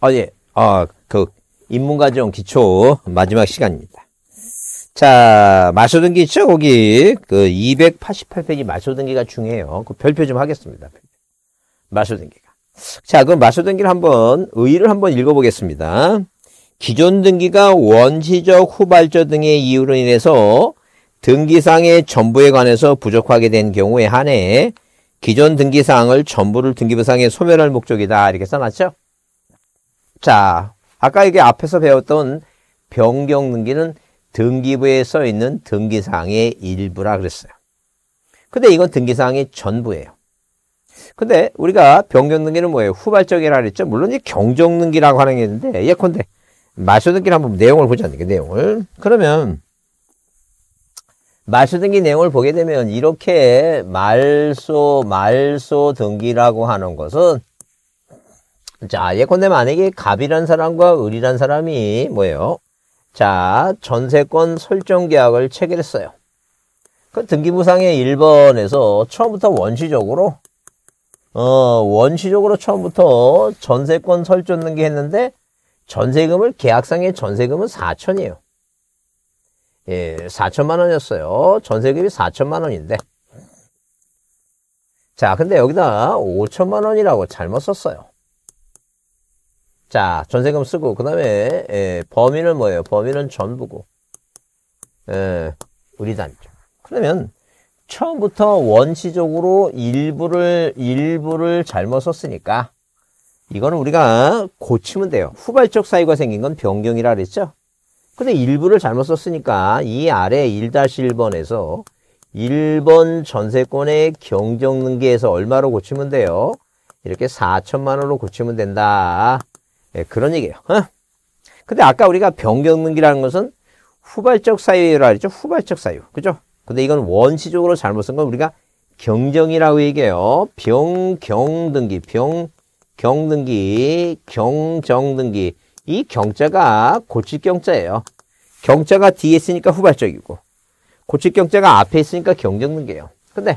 아, 예. 아, 그, 인문과정 기초 마지막 시간입니다. 자, 마소등기 있죠? 거기, 그, 288페이지 마소등기가 중요해요. 그 별표 좀 하겠습니다. 마소등기가. 자, 그럼 마소등기를 한번, 의의를 한번 읽어보겠습니다. 기존 등기가 원시적 후발적 등의 이유로 인해서 등기상의 전부에 관해서 부족하게 된 경우에 한해 기존 등기사항을 전부를 등기부상에 소멸할 목적이다 이렇게 써놨죠. 자, 아까 이게 앞에서 배웠던 변경 등기는 등기부에 써 있는 등기사항의 일부라 그랬어요. 근데 이건 등기사항이 전부예요. 근데 우리가 변경 등기는 뭐예요? 후발적이라 그랬죠. 물론 이 경정 등기라고 하는 게 있는데 예컨대 마수 등기를 한번 내용을 보자는 지게 내용을. 그러면 말소 등기 내용을 보게 되면 이렇게 말소 말소 등기라고 하는 것은 자, 예컨대 만약에 갑이란 사람과 을이란 사람이 뭐예요? 자, 전세권 설정 계약을 체결했어요. 그 등기부상의 1번에서 처음부터 원시적으로 어, 원시적으로 처음부터 전세권 설정 등기 했는데 전세금을 계약상의 전세금은 4천이에요. 예, 4천만 원이었어요. 전세금이 4천만 원인데. 자, 근데 여기다 5천만 원이라고 잘못 썼어요. 자, 전세금 쓰고, 그 다음에, 예, 범위는 뭐예요? 범위는 전부고, 예, 우리 단죠. 그러면, 처음부터 원시적으로 일부를, 일부를 잘못 썼으니까, 이거는 우리가 고치면 돼요. 후발적 사유가 생긴 건 변경이라 그랬죠? 근데 일부를 잘못 썼으니까, 이 아래 1-1번에서, 1번 전세권의 경정능계에서 얼마로 고치면 돼요? 이렇게 4천만 원으로 고치면 된다. 예, 그런 얘기예요. 어? 근데 아까 우리가 변경능기라는 것은 후발적 사유라 그랬죠. 후발적 사유. 그죠? 근데 이건 원시적으로 잘못 쓴 건 우리가 경정이라고 얘기해요. 병경등기, 병경등기, 경정등기. 이 경자가 고칠 경자예요. 경자가 뒤에 있으니까 후발적이고 고칠 경자가 앞에 있으니까 경정등기예요. 근데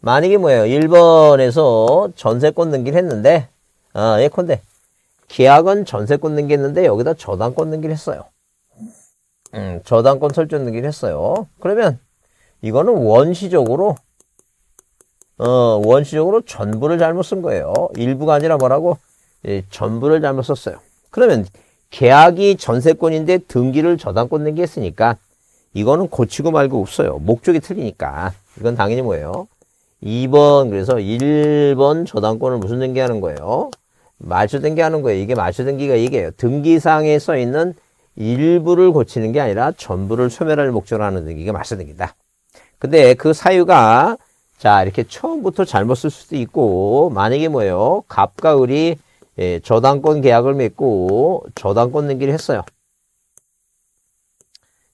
만약에 뭐예요? 1번에서 전세권 등기를 했는데 아, 어, 예컨대 계약은 전세권 등기했는데 여기다 저당권 등기 했어요. 음, 저당권 설정 등기 했어요. 그러면 이거는 원시적으로 어, 원시적으로 전부를 잘못 쓴 거예요. 일부가 아니라 뭐라고? 예, 전부를 잘못 썼어요. 그러면 계약이 전세권인데 등기를 저당권 등기했으니까 이거는 고치고 말고 없어요. 목적이 틀리니까. 이건 당연히 뭐예요? 2번 그래서 1번 저당권을 무슨 등기하는 거예요? 마주등기 하는 거예요. 이게 마주등기가 이게요. 등기상에 써 있는 일부를 고치는 게 아니라 전부를 소멸할 목적으로 하는 등기가 마주등기다. 근데 그 사유가 자 이렇게 처음부터 잘못 쓸 수도 있고 만약에 뭐예요. 갑과 을이 예, 저당권 계약을 맺고 저당권 등기를 했어요.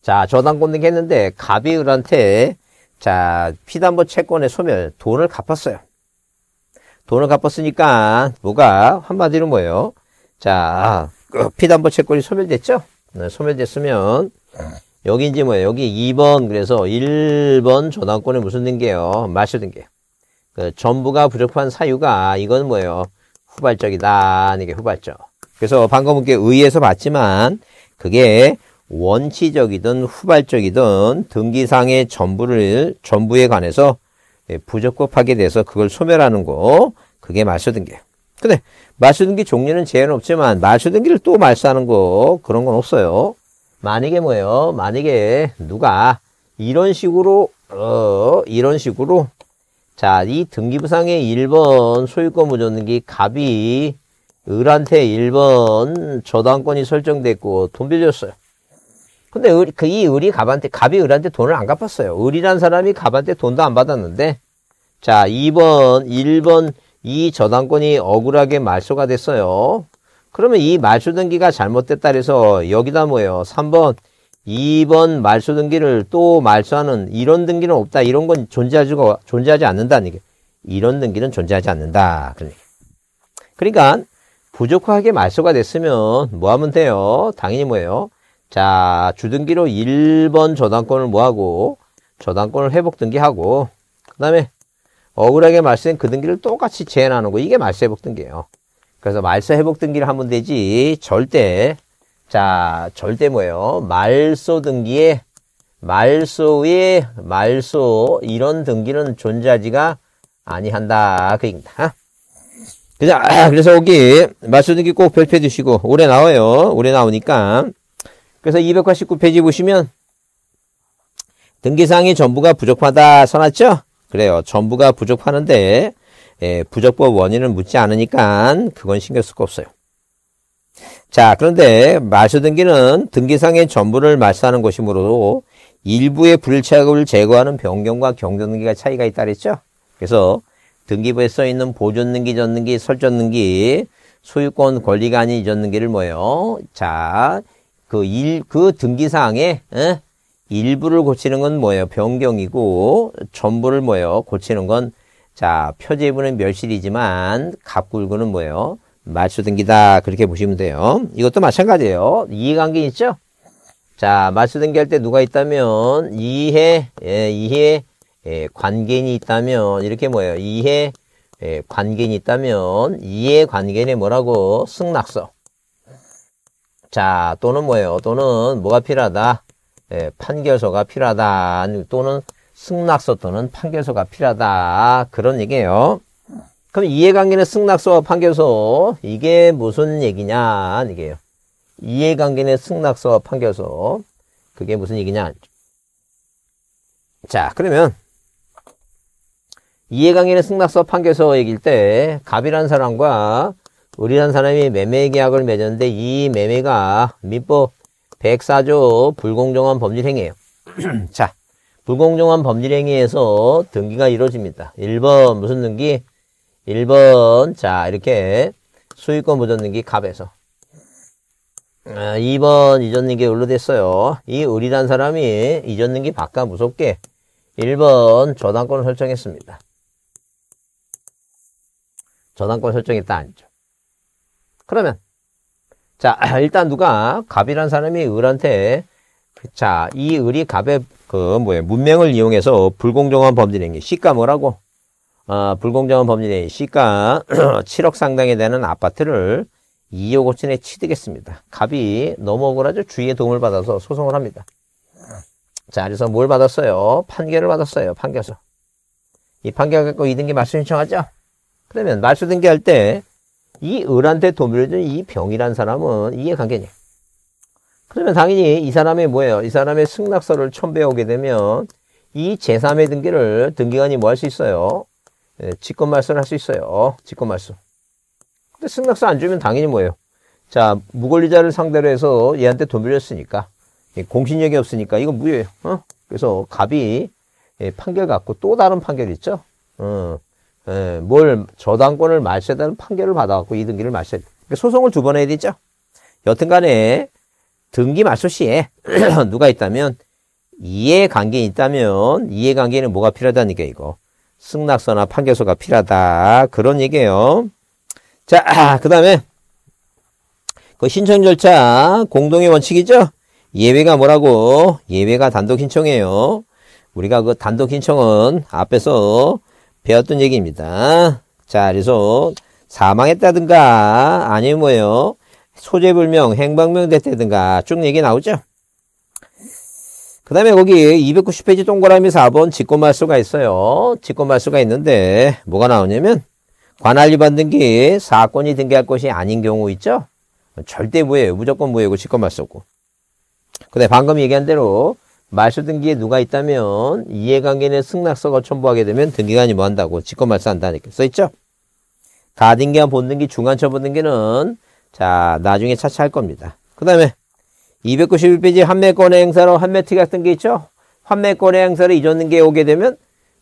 자 저당권 등기 했는데 갑이 을한테 자 피담보 채권의 소멸 돈을 갚았어요. 돈을 갚았으니까 뭐가 한마디로 뭐예요? 자, 그 피담보 채권이 소멸됐죠? 네, 소멸됐으면 여기 이제 뭐예요? 여기 2번 그래서 1번 저당권에 무슨 등계요 마실 등기그 전부가 부족한 사유가 이건 뭐예요? 후발적이다. 이게 후발적. 그래서 방금 이렇 의해서 봤지만 그게 원치적이든 후발적이든 등기상의 전부를 전부에 관해서 예, 부적법하게 돼서 그걸 소멸하는 거 그게 말소등기 근데 말소등기 종류는 제한 없지만 말소등기를 또 말소하는 거 그런 건 없어요. 만약에 뭐예요? 만약에 누가 이런 식으로 어 이런 식으로 자 이 등기부상의 1번 소유권 무조등기 갑이 을한테 1번 저당권이 설정됐고 돈 빌렸어요. 근데 그이 을이 갑한테, 갑이 을한테 돈을 안 갚았어요. 을이란 사람이 갑한테 돈도 안 받았는데, 자, 2번, 1번, 이 저당권이 억울하게 말소가 됐어요. 그러면 이 말소 등기가 잘못됐다 그래서 여기다 뭐예요? 3번, 2번 말소 등기를 또 말소하는 이런 등기는 없다. 이런 건 존재하지, 존재하지 않는다는 얘기. 이런 등기는 존재하지 않는다. 그러니까 부족하게 말소가 됐으면 뭐 하면 돼요? 당연히 뭐예요? 자, 주등기로 1번 저당권을 뭐하고 저당권을 회복 등기하고 그 다음에 억울하게 말세인 그 등기를 똑같이 재현하는 거 이게 말세 회복 등기예요. 그래서 말세 회복 등기를 하면 되지 절대 자 절대 뭐예요? 말소 등기에 말소의 말소 이런 등기는 존재하지가 아니한다 그 얘기입니다. 그래서 여기 말소 등기 꼭 별표해 주시고 올해 나와요. 올해 나오니까 그래서 289페이지 보시면 등기사항이 전부가 부족하다 써놨죠? 그래요. 전부가 부족하는데 예, 부족법 원인을 묻지 않으니까 그건 신경 쓸 거 없어요. 자 그런데 말소등기는 등기상의 전부를 말소하는 것이므로 일부의 불착을 제거하는 변경과 경전등기가 차이가 있다 그랬죠? 그래서 등기부에 써있는 보존등기, 전등기, 설전등기, 소유권 권리가 아닌 이전등기를 뭐예요? 자그 일, 그 등기사항에, 에? 일부를 고치는 건 뭐예요? 변경이고, 전부를 뭐예요? 고치는 건, 자, 표제부는 멸실이지만, 갑굴구는 뭐예요? 말수등기다. 그렇게 보시면 돼요. 이것도 마찬가지예요. 이해관계 있죠? 자, 말수등기 할때 누가 있다면, 이해, 예, 이해, 예, 관계인이 있다면, 이렇게 뭐예요? 이해, 예, 관계인이 있다면, 이해 관계인의 뭐라고? 승낙서. 자, 또는 뭐예요? 또는 뭐가 필요하다? 예, 판결서가 필요하다. 또는 승낙서 또는 판결서가 필요하다. 그런 얘기예요. 그럼 이해관계는 승낙서와 판결서. 이게 무슨 얘기냐? 이게요. 이해관계는 승낙서와 판결서. 그게 무슨 얘기냐? 자, 그러면 이해관계는 승낙서 판결서 얘기일 때 갑이라는 사람과 우리란 사람이 매매 계약을 맺었는데 이 매매가 민법 104조 불공정한 범죄 행위예요. 자, 불공정한 범죄 행위에서 등기가 이루어집니다. 1번 무슨 등기? 1번 자 이렇게 수익권 보전 등기 갑에서 2번 아, 이전 등기 올로 됐어요. 이 우리란 사람이 이전 등기 바깥 무섭게 1번 저당권을 설정했습니다. 저당권 설정했다 아니죠. 그러면 자 일단 누가 갑이란 사람이 을한테 자이 을이 갑의 그뭐야 문명을 이용해서 불공정한 범죄행위 시가 뭐라고 아 불공정한 범죄행위 시가 7억 상당에 되는 아파트를 2억 5천에 취득했습니다. 갑이 너무 억울하죠. 주위의 도움을 받아서 소송을 합니다. 자, 그래서 뭘 받았어요? 판결을 받았어요. 판결서. 이 판결 갖고 이등기 말소 신청하죠? 그러면 말소 등기할 때이 을한테 돈을 준이 병이란 사람은 이해관계냐. 그러면 당연히 이 사람이 뭐예요? 이 사람의 승낙서를 처 배우게 되면 이 제3의 등기를 등기관이 뭐 할 수 있어요? 예, 직권말소를 할 수 있어요. 직권말소. 근데 승낙서 안 주면 당연히 뭐예요? 자, 무권리자를 상대로 해서 얘한테 돈 빌렸으니까 예, 공신력이 없으니까 이거 무효예요. 어? 그래서 갑이 예, 판결 갖고 또 다른 판결 있죠? 어. 에, 예, 뭘 저당권을 말세다는 판결을 받아갖고 이 등기를 말세. 그러니까 소송을 두 번 해야 되죠. 여튼간에 등기 말소 시에 누가 있다면 이해관계인 있다면 이해관계는 뭐가 필요하다니까 이거 승낙서나 판결서가 필요하다 그런 얘기예요. 자, 그다음에 그 신청 절차 공동의 원칙이죠. 예외가 뭐라고? 예외가 단독 신청이에요. 우리가 그 단독 신청은 앞에서 배웠던 얘기입니다. 자, 그래서 사망했다든가 아니면 뭐예요? 소재불명, 행방명 됐다든가 쭉 얘기 나오죠? 그 다음에 거기 290페이지 동그라미 4번 직권말수가 있어요. 직권말수가 있는데 뭐가 나오냐면 관할위반 등기 사건이 등기할 것이 아닌 경우 있죠? 절대 무예요. 무조건 무예고 직권말수고. 근데 방금 얘기한 대로 말소 등기에 누가 있다면 이해관계는 승낙서가 첨부하게 되면 등기관이 뭐 한다고 직권말소한다 이렇게 써있죠. 가등기와 본등기, 중간처분등기는 자 나중에 차치할 겁니다. 그 다음에 291페이지 환매권의 행사로 환매특약 등기 있죠. 환매권의 행사로 이전 등기에 오게 되면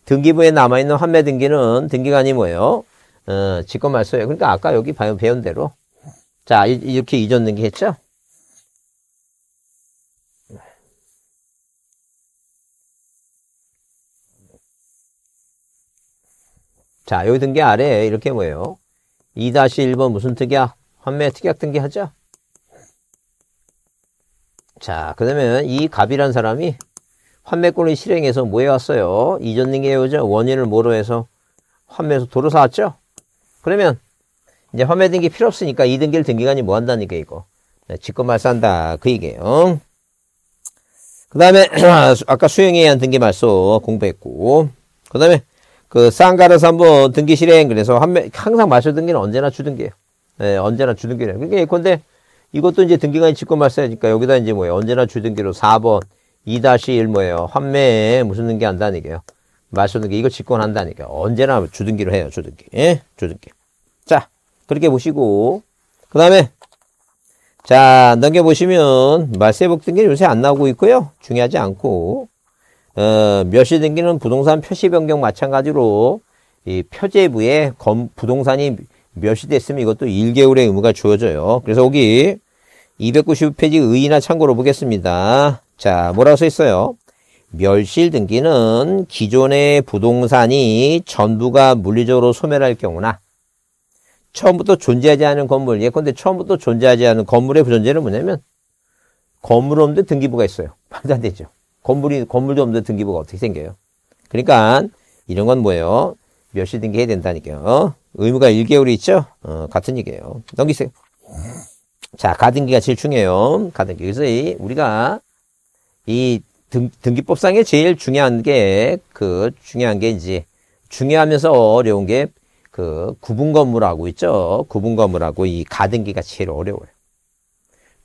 등기부에 남아있는 환매 등기는 등기관이 뭐예요? 어, 직권말소예요. 그러니까 아까 여기 배운 대로 자 이렇게 이전 등기 했죠. 자, 여기 등기 아래 이렇게 뭐예요? 2-1번 무슨 특약? 환매 특약 등기 하자. 자, 그러면 이 갑이란 사람이 환매권을 실행해서 뭐 해왔어요? 이전 등기에 오자 원인을 뭐로 해서 환매에서 도로 사왔죠? 그러면 이제 환매 등기 필요 없으니까 이 등기를 등기관이 뭐 한다니까 이거. 네, 직권말 산다 그 얘기예요. 그 다음에 아까 수행에 의한 등기 말소 공부했고 그 다음에 그쌍가르서 한번 등기 실행 그래서 한 매, 항상 마셔던 기는 언제나 주등기예요 예, 언제나 주등 기래요. 그러니까 예컨대 이것도 이제 등기관이 직권 발생하니까 여기다 이제 뭐예요? 언제나 주등 기로 4번 2-1 뭐예요? 환매에 무슨 등기 한다는 얘기예요. 마셔던 기 이거 직고한다는 얘기예요. 언제나 주등 기로 해요. 주등 기. 예? 주등 기. 자, 그렇게 보시고 그다음에 자, 넘겨 보시면 말세복 등기는 요새 안 나오고 있고요. 중요하지 않고 어, 몇시 등기는 부동산 표시 변경 마찬가지로 이 표제부에 검, 부동산이 몇시 됐으면 이것도 1개월의 의무가 주어져요. 그래서 여기 295페이지 의의나 참고로 보겠습니다. 자, 뭐라고 써 있어요? 멸실 등기는 기존의 부동산이 전부가 물리적으로 소멸할 경우나 처음부터 존재하지 않은 건물, 예컨대 처음부터 존재하지 않은 건물의 부존재는 뭐냐면 건물 없는데 등기부가 있어요. 말도 안 되죠. 건물이, 건물도 없는데 등기부가 어떻게 생겨요? 그러니까, 이런 건 뭐예요? 몇 시 등기해야 된다니까요. 어? 의무가 1개월이 있죠? 어, 같은 얘기예요. 넘기세요. 자, 가등기가 제일 중요해요. 가등기. 그래서 이, 우리가 이 등, 등기법상에 제일 중요한 게, 그, 중요한 게 이제, 중요하면서 어려운 게, 그, 구분 건물하고 있죠? 구분 건물하고 이 가등기가 제일 어려워요.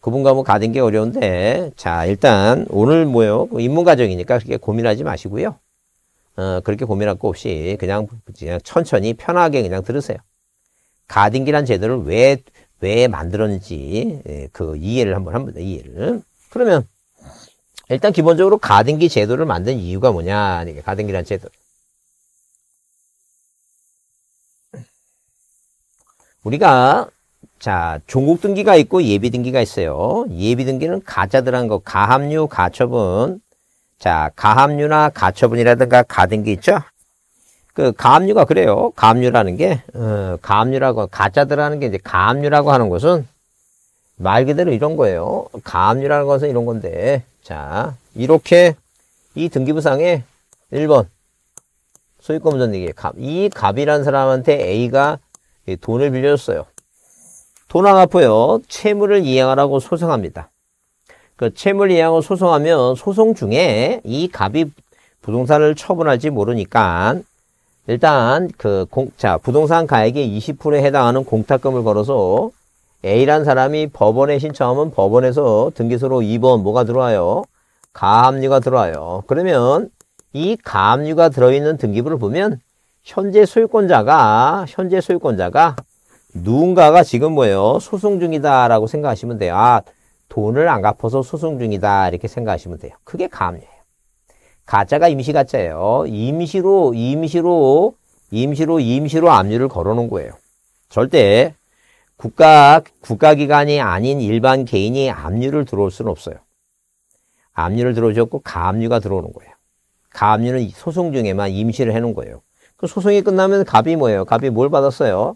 구분과목 가는 게 어려운데 자 일단 오늘 뭐예요? 인문과정이니까 그 그렇게 고민하지 마시고요. 어, 그렇게 고민할 거 없이 그냥, 그냥 천천히 편하게 그냥 들으세요. 가등기란 제도를 왜, 왜 만들었는지 예, 그 이해를 한번 합니다. 이해를. 그러면 일단 기본적으로 가등기 제도를 만든 이유가 뭐냐. 이게 가등기란 제도. 우리가 자, 종국 등기가 있고 예비 등기가 있어요. 예비 등기는 가자들한 거, 가합류, 가처분. 자, 가합류나 가처분이라든가 가등기 있죠? 그 가압류가 그래요. 가압류라는 게 어, 가압류라고 가짜들하는 게 이제 가압류라고 하는 것은 말 그대로 이런 거예요. 가압류라는 것은 이런 건데 자 이렇게 이 등기부상에 1번 소유권 보전 얘기 이 갑이라는 사람한테 A가 돈을 빌려줬어요. 도랑 앞에요. 채무를 이행하라고 소송합니다. 그 채무를 이행하고 소송하면 소송 중에 이 갑이 부동산을 처분할지 모르니까 일단 그 공, 자, 부동산 가액의 20%에 해당하는 공탁금을 걸어서 A란 사람이 법원에 신청하면 법원에서 등기소로 2번 뭐가 들어와요? 가압류가 들어와요. 그러면 이 가압류가 들어있는 등기부를 보면 현재 소유권자가 현재 소유권자가 누군가가 지금 뭐예요? 소송 중이다라고 생각하시면 돼요. 아, 돈을 안 갚아서 소송 중이다 이렇게 생각하시면 돼요. 그게 가압류예요 가짜가 임시 가짜예요. 임시로 임시로 임시로 임시로 압류를 걸어놓은 거예요. 절대 국가 국가기관이 아닌 일반 개인이 압류를 들어올 수는 없어요. 압류를 들어오셨고 가압류가 들어오는 거예요. 가압류는 소송 중에만 임시를 해놓은 거예요. 그 소송이 끝나면 갑이 뭐예요? 갑이 뭘 받았어요?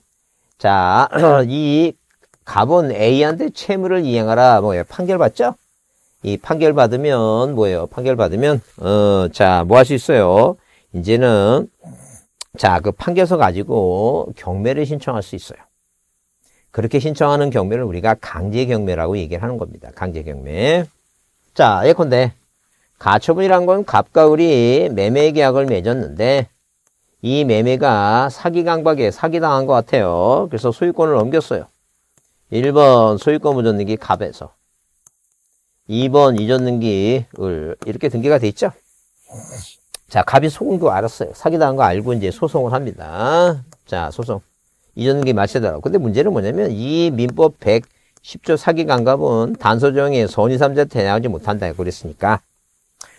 자, 이 갑은 A한테 채무를 이행하라. 뭐예요? 판결 받죠? 이 판결 받으면 뭐예요? 판결 받으면 어, 자, 뭐 할 수 있어요? 이제는 자, 그 판결서 가지고 경매를 신청할 수 있어요. 그렇게 신청하는 경매를 우리가 강제 경매라고 얘기를 하는 겁니다. 강제 경매. 자, 예컨대 가처분이란 건 갑과 을이 매매 계약을 맺었는데 이 매매가 사기 강박에 사기당한 것 같아요. 그래서 소유권을 넘겼어요. 1번 소유권 보전 등기 갑에서 2번 이전 등기 을 이렇게 등기가 돼 있죠. 자, 갑이 속은 거 알았어요. 사기당한 거 알고 이제 소송을 합니다. 자, 소송. 이전 등기 마치더라고. 근데 문제는 뭐냐면 이 민법 110조 사기 강갑은 단서정의 선의 삼자 대항하지 못한다고 그랬으니까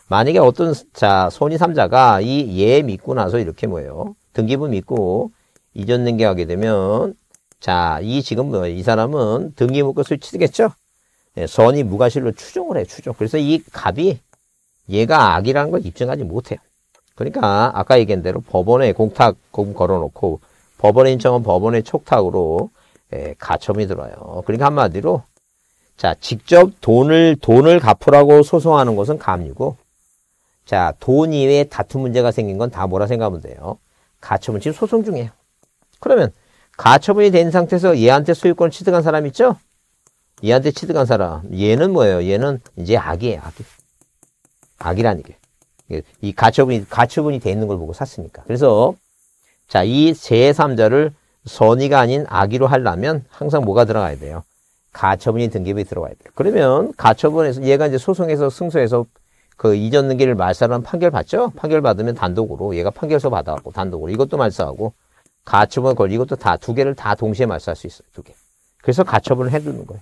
만약에 어떤 자 손이 삼자가 이 예 믿고 나서 이렇게 뭐예요? 등기부 믿고 이전 등기하게 되면 자 이 지금 뭐이 사람은 등기부과 을치르겠죠 예, 선이 무과실로 추정을 해 추정. 그래서 이 갑이 얘가 악이라는 걸 입증하지 못해요. 그러니까 아까 얘기한 대로 법원에 공탁 걸어놓고 법원의 인정은 법원의 촉탁으로 예, 가첨이 들어요. 그러니까 한마디로 자 직접 돈을 돈을 갚으라고 소송하는 것은 감리고 자, 돈 이외에 다툼 문제가 생긴 건 다 뭐라 생각하면 돼요? 가처분 지금 소송 중이에요. 그러면 가처분이 된 상태에서 얘한테 소유권을 취득한 사람 있죠? 얘한테 취득한 사람. 얘는 뭐예요? 얘는 이제 악이에요, 악이. 악이란 얘기이 가처분이, 가처분이 돼 있는 걸 보고 샀으니까. 그래서, 자, 이 제3자를 선의가 아닌 악의로 하려면 항상 뭐가 들어가야 돼요? 가처분이 등기부에 들어가야 돼요. 그러면 가처분에서, 얘가 이제 소송에서 승소해서 그 이전 등기를 말살하는 판결 받죠? 판결 받으면 단독으로 얘가 판결서 받아갖고 단독으로 이것도 말살하고 가처분 걸 이것도 다 두 개를 다 동시에 말살할 수 있어요. 두 개. 그래서 가처분을 해두는 거예요.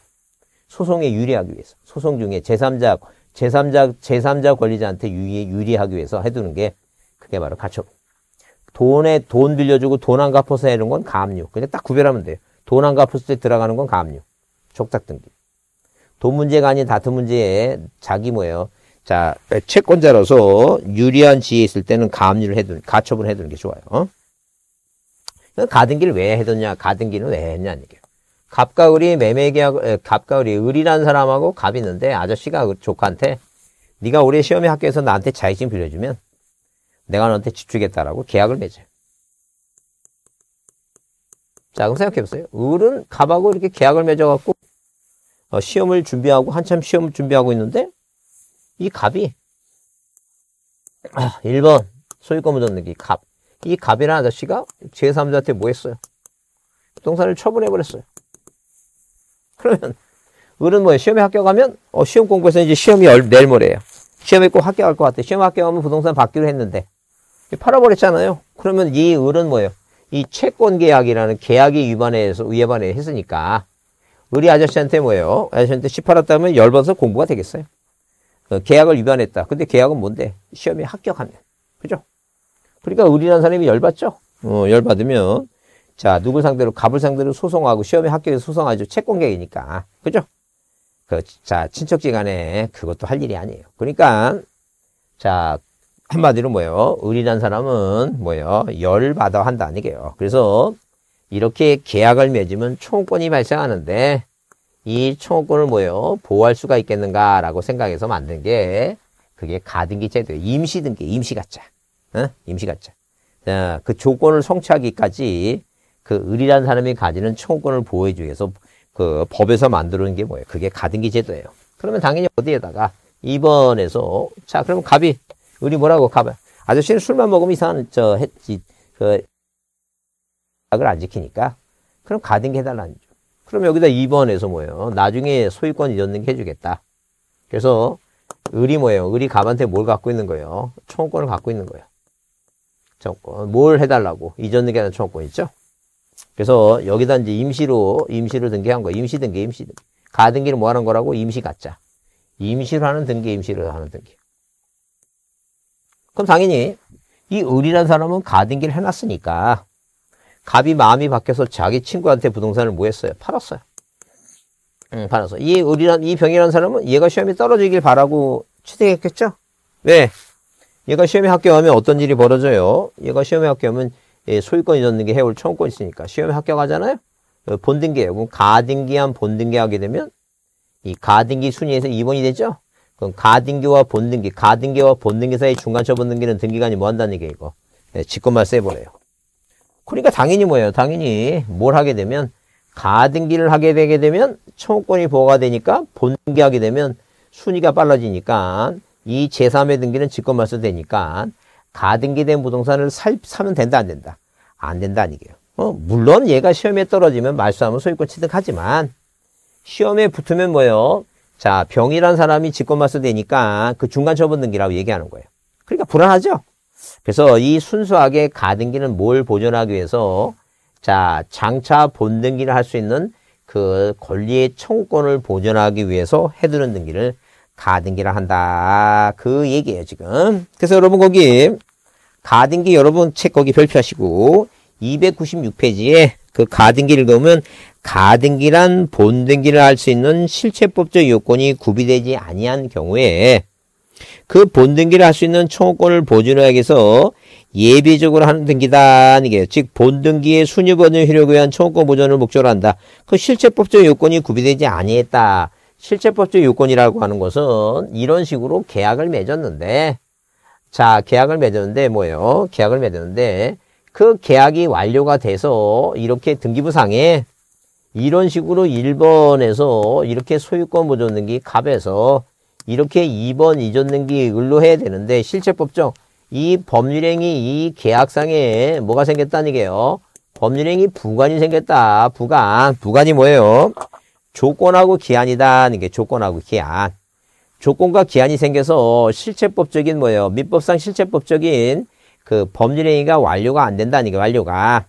소송에 유리하기 위해서. 소송 중에 제3자 제3자 제3자 권리자한테 유리, 유리하기 위해서 해두는 게 그게 바로 가처분. 돈에 돈 빌려주고 돈 안 갚아서 해는 건 가압류. 그냥 딱 구별하면 돼요. 돈 안 갚았을 때 들어가는 건 가압류. 촉탁 등기. 돈 문제가 아닌 다른 문제에 자기 뭐예요. 자, 그러니까 채권자로서 유리한 지에 있을 때는 가압류를 해두는, 가처분을 해두는 게 좋아요. 어? 가등기를 왜 해뒀냐, 가등기는 왜 했냐는 얘기예요. 갑과 을이 매매계약, 갑과 을이 을이라는 사람하고 갑이 있는데 아저씨가 그 조카한테 네가 올해 시험에 학교에서 나한테 자격증 빌려주면 내가 너한테 집 주겠다라고 계약을 맺어요. 자, 그럼 생각해보세요. 을은 갑하고 이렇게 계약을 맺어갖고 어, 시험을 준비하고 한참 시험 을 준비하고 있는데 이 값이 아, 1번 소유권 보전등기 값. 이 값이라는 아저씨가 제3자한테 뭐 했어요? 부동산을 처분해버렸어요. 그러면 을은 뭐예요? 시험에 합격하면 어, 시험 공부해서 이제 시험이 내일 모레예요. 시험에 꼭 합격할 것 같아. 요 시험 합격하면 부동산 받기로 했는데 팔아버렸잖아요. 그러면 이 을은 뭐예요? 이 채권 계약이라는 계약이 위반 해서 위반에 했으니까 우리 아저씨한테 뭐예요? 아저씨한테 18았다면 열받아서 공부가 되겠어요. 그 계약을 위반했다. 근데 계약은 뭔데? 시험에 합격하면. 그죠? 그러니까 의리라 사람이 열받죠? 어, 열받으면. 자, 누구 상대로, 갑을 상대로 소송하고 시험에 합격해서 소송하죠. 채권계이니까. 그죠? 그, 자, 친척지 간에 그것도 할 일이 아니에요. 그러니까, 자, 한마디로 뭐예요? 의리란 사람은 뭐예요? 열받아 한다, 아니게요. 그래서 이렇게 계약을 맺으면 총권이 발생하는데, 이초권을 뭐예요? 보호할 수가 있겠는가라고 생각해서 만든 게 그게 가등기 제도예요. 임시 등기, 임시 가짜. 어? 임시 가짜. 그 조건을 성취하기까지 그을이는 사람이 가지는 초권을 보호해주기 위해서 그 법에서 만들어 놓은 게 뭐예요? 그게 가등기 제도예요. 그러면 당연히 어디에다가 2번에서 자, 그러면 갑이 을이 뭐라고 갑 아저씨는 술만 먹으면 이상한 저 했지 그 약을 안 지키니까 그럼 가등기 해달라는 그럼 여기다 2번에서 뭐예요? 나중에 소유권 이전 등기 해주겠다. 그래서 을이 뭐예요? 을이 갑한테 뭘 갖고 있는 거예요? 청구권을 갖고 있는 거예요. 청구권. 뭘 해달라고? 이전 등기하는 청구권 있죠? 그래서 여기다 이제 임시로, 임시로 등기한 거예요. 임시 등기, 임시 등기. 가등기를 뭐 하는 거라고? 임시 가짜. 임시로 하는 등기, 임시로 하는 등기. 그럼 당연히 이 을이라는 사람은 가등기를 해놨으니까 갑이 마음이 바뀌어서 자기 친구한테 부동산을 뭐 했어요? 팔았어요. 응, 팔았어. 이 우리란 이 병이라는 사람은 얘가 시험이 떨어지길 바라고 취득했겠죠? 왜? 네. 얘가 시험에 합격하면 어떤 일이 벌어져요? 얘가 시험에 합격하면 예, 소유권 이 넣는 게 해올 청구권 있으니까 시험에 합격하잖아요? 어, 본등기예요. 그럼 가등기한 본등기 하게 되면 이 가등기 순위에서 2번이 되죠? 그럼 가등기와 본등기, 가등기와 본등기 사이 중간처분 등기는 등기관이 뭐 한다는 얘기예요, 이거. 네, 직권말 세버려요. 그러니까 당연히 뭐예요? 당연히 뭘 하게 되면 가등기를 하게 되게 되면 청구권이 보호가 되니까 본등기하게 되면 순위가 빨라지니까 이 제3의 등기는 직권 말소되니까 가등기된 부동산을 살, 사면 된다 안 된다? 안 된다 아니게요. 어, 물론 얘가 시험에 떨어지면 말소하면 소유권 취득하지만 시험에 붙으면 뭐예요? 자, 병이란 사람이 직권 말소되니까 그 중간 처분 등기라고 얘기하는 거예요. 그러니까 불안하죠? 그래서 이 순수하게 가등기는 뭘 보존하기 위해서 자 장차 본등기를 할 수 있는 그 권리의 청구권을 보존하기 위해서 해두는 등기를 가등기라 한다. 그 얘기예요 지금. 그래서 여러분 거기 가등기 여러분 책 거기 별표하시고 296페이지에 그 가등기 를 읽으면 가등기란 본등기를 할 수 있는 실체법적 요건이 구비되지 아니한 경우에 그 본등기를 할 수 있는 청구권을 보존하기 위서 예비적으로 하는 등기다 아니요즉 본등기의 순위번호 효력에 의한 청구권 보존을 목적으로 한다. 그 실체법적 요건이 구비되지 아니했다. 실체법적 요건이라고 하는 것은 이런 식으로 계약을 맺었는데 자 계약을 맺었는데 뭐예요? 계약을 맺었는데 그 계약이 완료가 돼서 이렇게 등기부상에 이런 식으로 1번에서 이렇게 소유권 보존 등기 갑에서 이렇게 2번 이전 등기 을로 해야 되는데 실체법정 이 법률행위 이 계약상에 뭐가 생겼다는 게요 법률행위 부관이 생겼다. 부관. 부관이 뭐예요? 조건하고 기한이다. 는게 조건하고 기한. 조건과 기한이 생겨서 실체법적인 뭐예요? 민법상 실체법적인 그 법률행위가 완료가 안 된다는 게 완료가.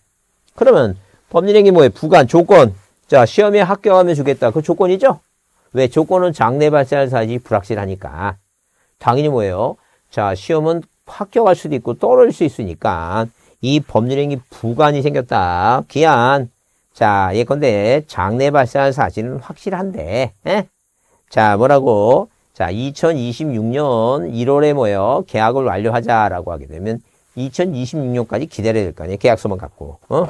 그러면 법률행위 뭐예요? 부관, 조건. 자, 시험에 합격하면 주겠다. 그 조건이죠? 왜 조건은 장래 발생할 사실이 불확실하니까. 당연히 뭐예요? 자, 시험은 합격할 수도 있고 떨어질 수 있으니까 이 법률행위 부관이 생겼다. 기한. 자, 예컨대 장래 발생할 사실은 확실한데. 에? 예? 자, 뭐라고? 자, 2026년 1월에 뭐예요? 계약을 완료하자라고 하게 되면 2026년까지 기다려야 될 거 아니에요? 계약서만 갖고. 어?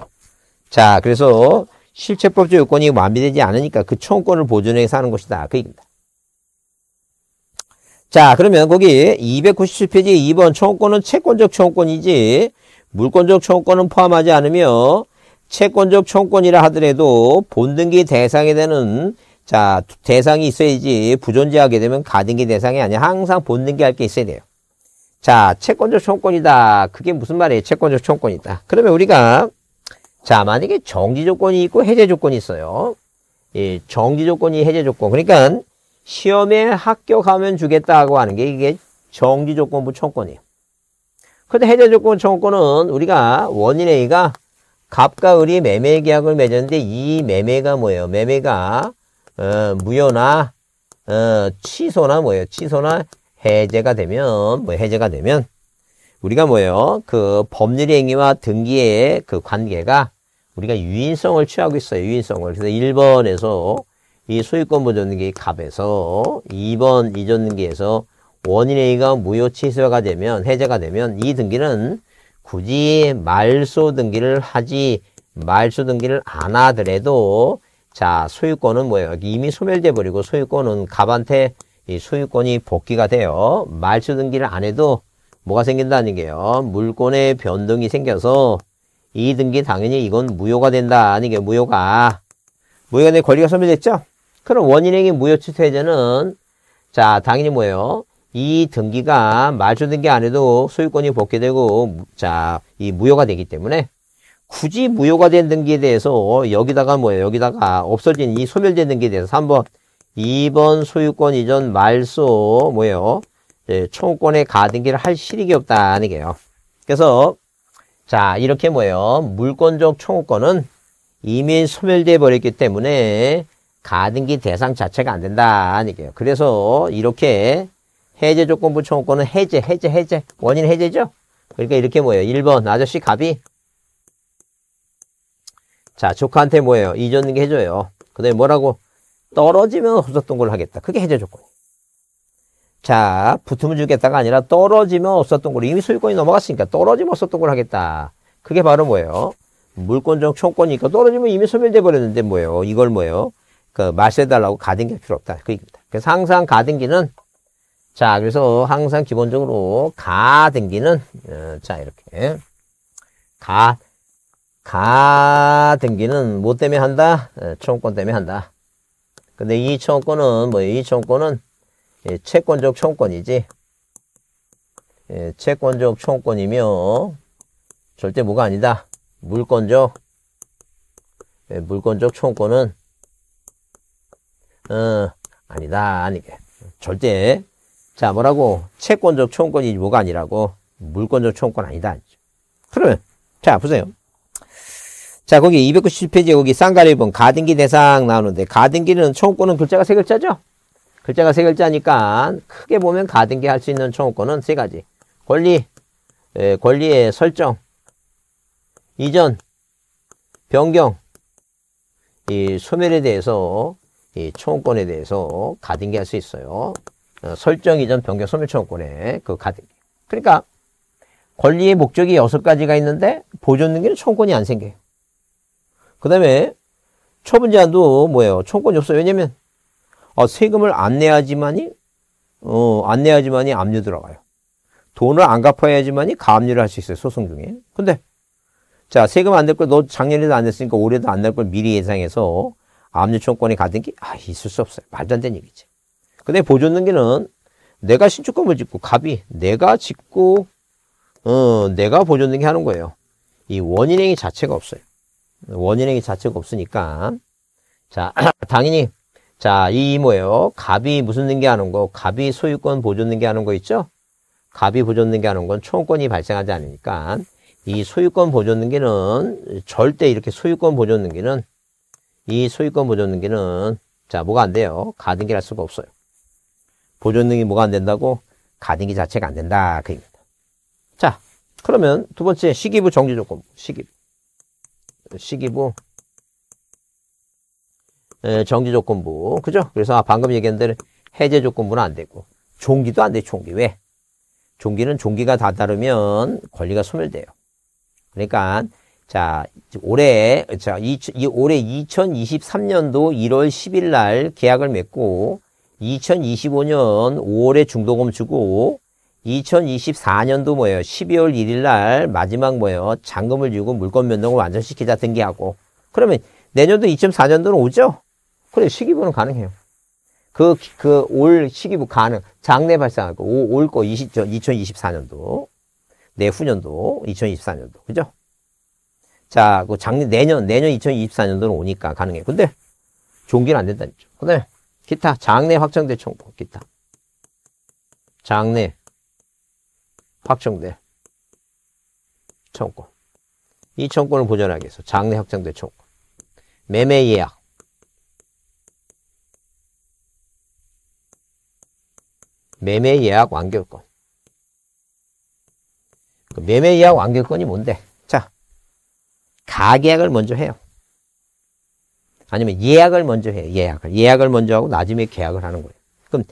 자, 그래서 실체법적 요건이 완비되지 않으니까 그 청구권을 보존해서 하는 것이다. 그 얘기입니다. 자, 그러면 거기 297페이지 2번 청구권은 채권적 청구권이지 물권적 청구권은 포함하지 않으며 채권적 청구권이라 하더라도 본등기 대상이 되는 자 대상이 있어야지 부존재하게 되면 가등기 대상이 아니야. 항상 본등기 할 게 있어야 돼요. 자, 채권적 청구권이다. 그게 무슨 말이에요? 채권적 청구권이다. 그러면 우리가 자, 만약에 정지 조건이 있고 해제 조건이 있어요. 이 예, 정지 조건이 해제 조건. 그러니까 시험에 합격하면 주겠다고 하는 게 이게 정지 조건부 청권이에요. 근데 해제 조건 청권은 우리가 원인 A가 갑과 을이 매매 계약을 맺었는데 이 매매가 뭐예요? 매매가 어, 무효나 어, 취소나 뭐예요? 취소나 해제가 되면 뭐 해제가 되면 우리가 뭐예요? 그 법률 행위와 등기의 그 관계가 우리가 유인성을 취하고 있어요. 유인성을. 그래서 1번에서 이 소유권 보존등기 값에서 2번 이전등기에서 원인 A가 무효 취소가 되면 해제가 되면 이 등기는 굳이 말소 등기를 하지 말소 등기를 안 하더라도 자 소유권은 뭐예요? 이미 소멸돼 버리고 소유권은 갑한테 이 소유권이 복귀가 돼요. 말소 등기를 안 해도 뭐가 생긴다는 게요. 물권의 변동이 생겨서 이등기 당연히 이건 무효가 된다. 아니 게 무효가. 무효가 된 권리가 소멸됐죠? 그럼 원인행위 무효 취소해제는 자 당연히 뭐예요? 이 등기가 말초 등기 안 해도 소유권이 복귀되고 자 이 무효가 되기 때문에 굳이 무효가 된 등기에 대해서 여기다가 뭐예요? 여기다가 없어진 이 소멸된 등기에 대해서 3번 2번 소유권 이전 말소 뭐예요? 예, 총권의 가등기를 할 실익이 없다아니 게요. 그래서 자, 이렇게 뭐예요? 물권적 청구권은 이미 소멸되어 버렸기 때문에 가등기 대상 자체가 안된다아니기요 그래서 이렇게 해제 조건부 청구권은 해제, 해제, 해제. 원인 해제죠? 그러니까 이렇게 뭐예요? 1번 아저씨 갑이 자 조카한테 뭐예요? 이줬는게 해줘요. 그 다음에 뭐라고? 떨어지면 없었던 걸 하겠다. 그게 해제 조건이에요. 자, 붙으면 주겠다가 아니라 떨어지면 없었던 걸 이미 소유권이 넘어갔으니까 떨어지면 없었던 걸 하겠다. 그게 바로 뭐예요? 물권적 총권이니까 떨어지면 이미 소멸돼 버렸는데 뭐예요? 이걸 뭐예요? 그 말세달라고 가등기할 필요 없다. 그 얘기입니다. 그래서 항상 가등기는 자, 그래서 항상 기본적으로 가등기는 어, 자, 이렇게 가 가등기는 뭐 때문에 한다? 어, 총권 때문에 한다. 근데 이 총권은 뭐예이 총권은 예, 채권적 총권이지 예, 채권적 총권이며 절대 뭐가 아니다. 물권적 예, 물권적 청권은 어, 아니다. 아니 절대 자 뭐라고 채권적 총권이 뭐가 아니라고 물권적 총권 아니다. 그러면 자 보세요. 자 거기 297페이지에 거기 쌍가리 1번 가등기 대상 나오는데 가등기는 총권은 글자가 세 글자죠? 글자가 세 글자니까 크게 보면 가등기 할 수 있는 청구권은 세 가지. 권리, 에, 예, 권리의 설정, 이전, 변경, 이 소멸에 대해서 이 청구권에 대해서 가등기 할 수 있어요. 어, 설정 이전 변경 소멸 청구권에 그 가등기. 그러니까 권리의 목적이 여섯 가지가 있는데 보존 등기는 청구권이 안 생겨요. 그 다음에 처분 제한도 뭐예요? 청구권이 없어요. 왜냐면 어, 세금을 안 내야지만이 어, 안 내야지만이 압류 들어가요. 돈을 안 갚아야지만이 가압류를 할 수 있어요. 소송 중에. 근데 자 세금 안 낼 걸 너 작년에도 안 냈으니까 올해도 안 낼 걸 미리 예상해서 압류 청권이 가든 게 아, 있을 수 없어요. 말도 안 되는 얘기지. 근데 보존 등기는 내가 신축건물 짓고 갑이 내가 짓고 어, 내가 보존 등기 하는 거예요. 이 원인행위 자체가 없어요. 원인행위 자체가 없으니까 자 당연히 자, 이 뭐예요? 갑이 무슨 등기하는 거? 갑이 소유권 보존 등기하는 거 있죠? 갑이 보존 등기하는 건 총권이 발생하지 않으니까 이 소유권 보존 등기는 절대 이렇게 소유권 보존 등기는 이 소유권 보존 등기는 자, 뭐가 안 돼요? 가등기할 수가 없어요. 보존 등기 뭐가 안 된다고? 가등기 자체가 안 된다. 그 얘기입니다. 자, 그러면 두 번째 시기부 정지 조건. 시기부. 시기부 정지 예, 조건부. 그죠? 그래서 아, 방금 얘기한 대로 해제 조건부는 안 되고. 종기도 안 돼, 종기. 왜? 종기는 종기가 다다르면 권리가 소멸돼요. 그러니까, 자, 올해, 자, 이, 올해 2023년도 1월 10일 날 계약을 맺고, 2025년 5월에 중도금 주고, 2024년도 뭐예요? 12월 1일 날 마지막 뭐예요? 잔금을 주고 물건 변동을 완전시키자 등기하고. 그러면 내년도 2004년도는 오죠? 그래, 시기부는 가능해요. 그, 그, 올 식이부 가능, 장내 발생하고, 올거 2 2024년도, 내후년도, 2024년도. 그죠? 자, 그 장내, 년 내년 2024년도는 오니까 가능해. 근데, 종기는 안 된다니죠. 그다 기타, 장내 확정대 청구, 기타. 장내 확정대 청구. 이 청구를 보전하기 위해서 장내 확정대 청구. 매매 예약. 매매 예약 완결권. 그 매매 예약 완결권이 뭔데? 자, 가계약을 먼저 해요. 아니면 예약을 먼저 해요. 예약을. 예약을 먼저 하고 나중에 계약을 하는 거예요. 그럼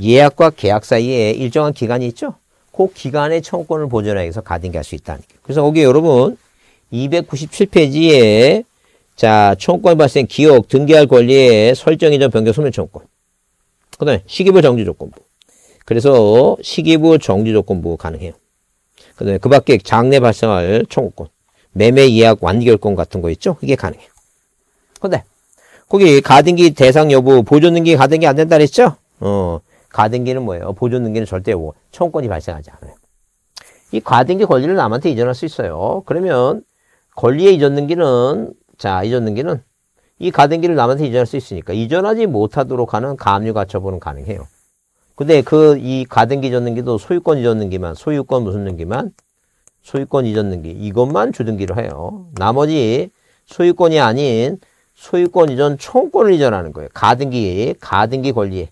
예약과 계약 사이에 일정한 기간이 있죠? 그 기간의 청구권을 보존하서 가등기할 수 있다는 게. 그래서 거기 여러분 297페이지에 자 청구권 발생 기억 등기할 권리의 설정 이전 변경 소멸 청구권. 그다음에 시기부 정지 조건부. 그래서 시기부 정지 조건부 가능해요. 그다음에 그 밖에 장래 발생할 청구권, 매매 예약 완결권 같은 거 있죠? 그게 가능해요. 근데 거기 가등기 대상 여부, 보존등기 가등기 안 된다 그랬죠? 어, 가등기는 뭐예요? 보존등기는 절대 뭐 청구권이 발생하지 않아요. 이 가등기 권리를 남한테 이전할 수 있어요. 그러면 권리의 이전 등기는 자, 이전 등기는 이 가등기를 남한테 이전할 수 있으니까 이전하지 못하도록 하는 가압류 가처분은 가능해요. 근데 그 이 가등기 전등기도 소유권 이전 등기만 소유권 무슨 등기만 소유권 이전 등기 이것만 주등기로 해요. 나머지 소유권이 아닌 소유권 이전 총권을 이전하는 거예요. 가등기 가등기 권리에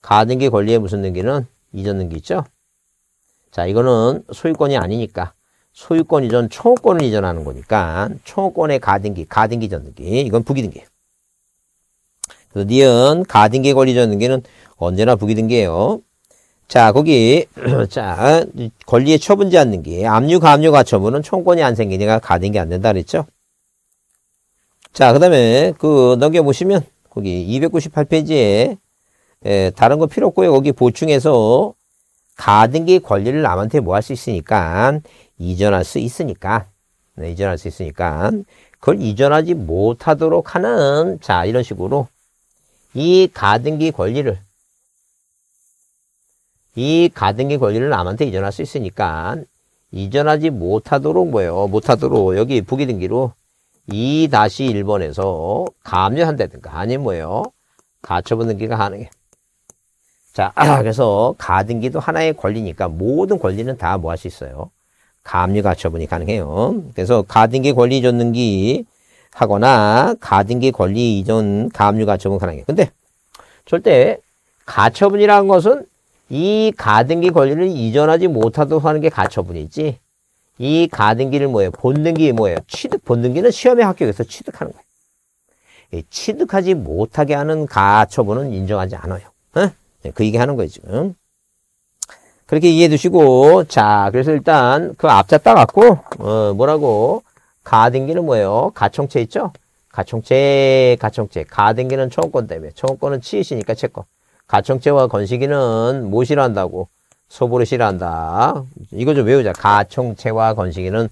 가등기 권리에 무슨 등기는 이전 등기 있죠. 자 이거는 소유권이 아니니까 소유권 이전 총권을 이전하는 거니까 총권의 가등기 가등기 전 등기 이건 부기등기예 그래서 니은 가등기 권리 전 등기는 언제나 부기 등기예요. 자, 거기, 자, 권리의 처분지 않는 게, 압류, 가압류, 가처분은 총권이 안 생기니까 가는게안 된다 그랬죠? 자, 그 다음에, 그, 넘겨보시면, 거기 298페이지에, 에, 예, 다른 거 필요 없고요. 거기 보충해서, 가등기 권리를 남한테 뭐 할 수 있으니까, 이전할 수 있으니까, 네, 이전할 수 있으니까, 그걸 이전하지 못하도록 하는, 자, 이런 식으로, 이 가등기 권리를, 이 가등기 권리를 남한테 이전할 수 있으니까 이전하지 못하도록 뭐예요? 못하도록 여기 부기등기로 2-1번에서 감면한다든가 아니면 뭐예요? 가처분 등기가 가능해. 자, 그래서 가등기도 하나의 권리니까 모든 권리는 다 뭐 할 수 있어요? 감유 가처분이 가능해요. 그래서 가등기 권리 이전 등기 하거나 가등기 권리 이전 감유 가처분 가능해요. 근데 절대 가처분이라는 것은 이 가등기 권리를 이전하지 못하도록 하는 게 가처분이지 이 가등기를 뭐예요? 본등기 뭐예요? 취득 본등기는 시험에 합격해서 취득하는 거예요. 취득하지 못하게 하는 가처분은 인정하지 않아요. 어? 네, 그 얘기하는 거예요 지금. 그렇게 이해해 두시고 자 그래서 일단 그 앞자 따갖고 어, 뭐라고 가등기는 뭐예요? 가청채 있죠? 가청채 가청채 가등기는 청구권 때문에 청구권은 치이시니까 채권 가청죄와 건식이는 뭐 싫어한다고? 소보를 싫어한다. 이거 좀 외우자. 가청채와 건식이는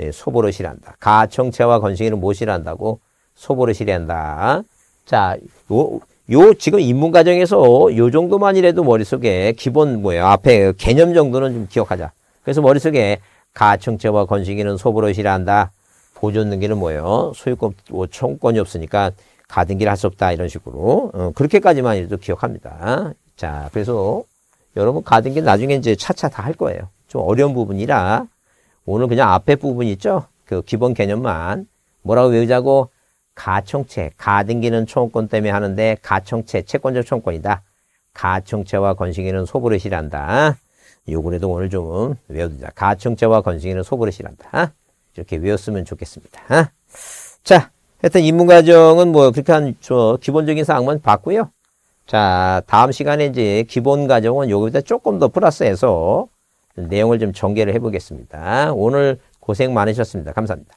예, 소보를 싫어한다. 가청채와 건식이는 뭐 싫어한다고? 소보를 싫어한다. 자, 요, 요 지금 입문 과정에서 요 정도만이라도 머릿속에 기본 뭐예요? 앞에 개념 정도는 좀 기억하자. 그래서 머릿속에 가청채와 건식이는 소보를 싫어한다. 보존 능기는 뭐예요? 소유권, 뭐, 청권이 없으니까 가등기를 할 수 없다 이런 식으로 어, 그렇게까지만 해도 기억합니다. 자 그래서 여러분 가등기 나중에 이제 차차 다 할 거예요. 좀 어려운 부분이라 오늘 그냥 앞에 부분 있죠. 그 기본 개념만 뭐라고 외우자고 가청채 가등기는 총권 때문에 하는데 가청채 채권적 총권이다 가청채와 건식이는 소보릇시란다 요거라도 오늘 좀 외워두자. 가청채와 건식이는 소보릇시란다 이렇게 외웠으면 좋겠습니다. 자. 하여튼 인문과정은 뭐 그렇게 한저 기본적인 사항만 봤고요. 자 다음 시간에 이제 기본과정은 여기보다 조금 더 플러스해서 내용을 좀 전개를 해보겠습니다. 오늘 고생 많으셨습니다. 감사합니다.